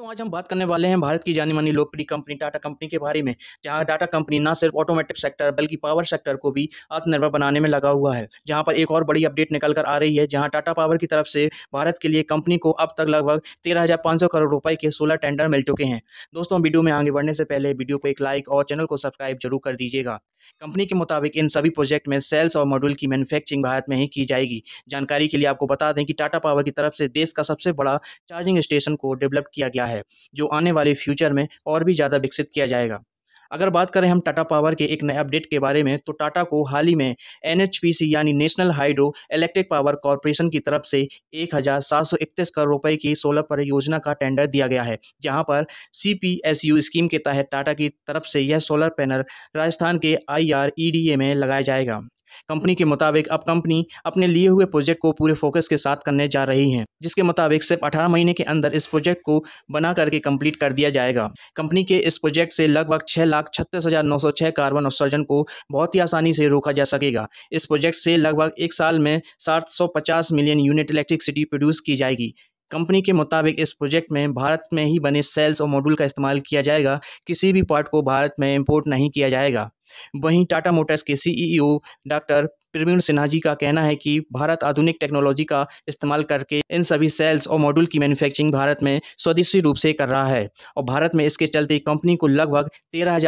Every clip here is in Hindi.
दोस्तों आज हम बात करने वाले हैं भारत की जानी मानी लोकप्रिय कंपनी टाटा कंपनी के बारे में जहां टाटा कंपनी न सिर्फ ऑटोमेटिक सेक्टर बल्कि पावर सेक्टर को भी आत्मनिर्भर बनाने में लगा हुआ है जहां पर एक और बड़ी अपडेट निकल कर आ रही है जहां टाटा पावर की तरफ से भारत के लिए कंपनी को अब तक लगभग तेरह करोड़ रुपए के सोलर टेंडर मिल चुके हैं दोस्तों वीडियो में आगे बढ़ने से पहले वीडियो को एक लाइक और चैनल को सब्सक्राइब जरूर कर दीजिएगा कंपनी के मुताबिक इन सभी प्रोजेक्ट में सेल्स और मॉड्यूल की मैन्युफैक्चरिंग भारत में ही की जाएगी जानकारी के लिए आपको बता दें कि टाटा पावर की तरफ से देश का सबसे बड़ा चार्जिंग स्टेशन को डेवलप किया गया है जो आने वाले फ्यूचर में और भी ज़्यादा विकसित किया जाएगा अगर बात करें हम टाटा पावर के एक नए अपडेट के बारे में तो टाटा को हाल ही में एन यानी national hydro electric power corporation की तरफ से एक करोड़ रुपए की सोलर परियोजना का टेंडर दिया गया है जहां पर सी स्कीम के तहत टाटा की तरफ से यह सोलर पैनल राजस्थान के आई e में लगाया जाएगा कंपनी के मुताबिक अब कंपनी अपने लिए हुए प्रोजेक्ट को पूरे फोकस के साथ करने जा रही है जिसके मुताबिक सिर्फ अठारह महीने के अंदर इस प्रोजेक्ट को बना करके कंप्लीट कर दिया जाएगा कंपनी के इस प्रोजेक्ट से लगभग छह लाख छत्तीस हजार नौ सौ छह कार्बन उत्सर्जन को बहुत ही आसानी से रोका जा सकेगा इस प्रोजेक्ट से लगभग एक साल में सात सौ पचास मिलियन यूनिट इलेक्ट्रिसिटी प्रोड्यूस की जाएगी कंपनी के मुताबिक इस प्रोजेक्ट में भारत में ही बने सेल्स और मॉड्यूल का इस्तेमाल किया जाएगा किसी भी पार्ट को भारत में इंपोर्ट नहीं किया जाएगा वहीं टाटा मोटर्स के CEO e doctor Praveen Sinha ji का कहना है कि भारत आधुनिक टेक्नोलॉजी का इस्तेमाल करके इन सभी सेल्स और मॉड्यूल की मैन्युफैक्चरिंग भारत में स्वदेशी रूप से कर रहा है और भारत में इसके चलते कंपनी को लगभग तेरह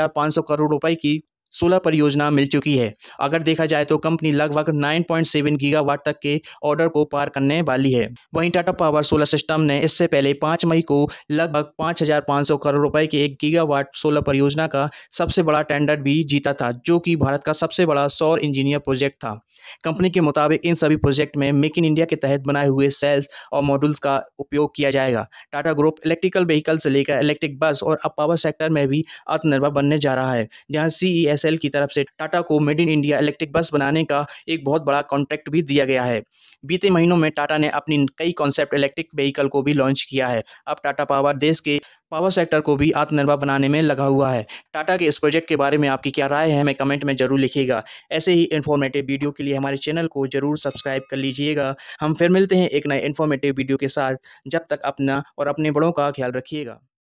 करोड़ रुपए की सोलह परियोजना मिल चुकी है अगर देखा जाए तो कंपनी लगभग 9.7 गीगावाट तक के ऑर्डर को पार करने वाली है वहीं टाटा पावर सोलर सिस्टम ने इससे पहले 5 मई को लगभग 5,500 करोड़ रुपए के एक गीगावाट सोलर परियोजना का सबसे बड़ा टेंडर भी जीता था जो कि भारत का सबसे बड़ा सौर इंजीनियर प्रोजेक्ट था कंपनी के मुताबिक इन सभी प्रोजेक्ट में मेक इन इंडिया के तहत बनाए हुए सेल्स और मॉड्यूल्स का उपयोग किया जाएगा टाटा ग्रुप इलेक्ट्रिकल व्हीकल से लेकर इलेक्ट्रिक बस और अब पावर सेक्टर में भी आत्मनिर्भर बनने जा रहा है जहाँ सी e की तरफ से टाटा को made in India electric bus बनाने का एक बहुत बड़ा कॉन्ट्रैक्ट भी दिया गया है बीते महीनों में टाटा ने अपनी कई कॉन्सेप्ट इलेक्ट्रिक व्हीकल को भी लॉन्च किया है अब टाटा पावर देश के पावर सेक्टर को भी आत्मनिर्भर बनाने में लगा हुआ है टाटा के इस प्रोजेक्ट के बारे में आपकी क्या राय है हमें कमेंट में जरूर लिखिएगा ऐसे ही इन्फॉर्मेटिव वीडियो के लिए हमारे चैनल को जरूर सब्सक्राइब कर लीजिएगा हम फिर मिलते हैं एक नए इन्फॉर्मेटिव वीडियो के साथ जब तक अपना और अपने बड़ों का ख्याल रखिएगा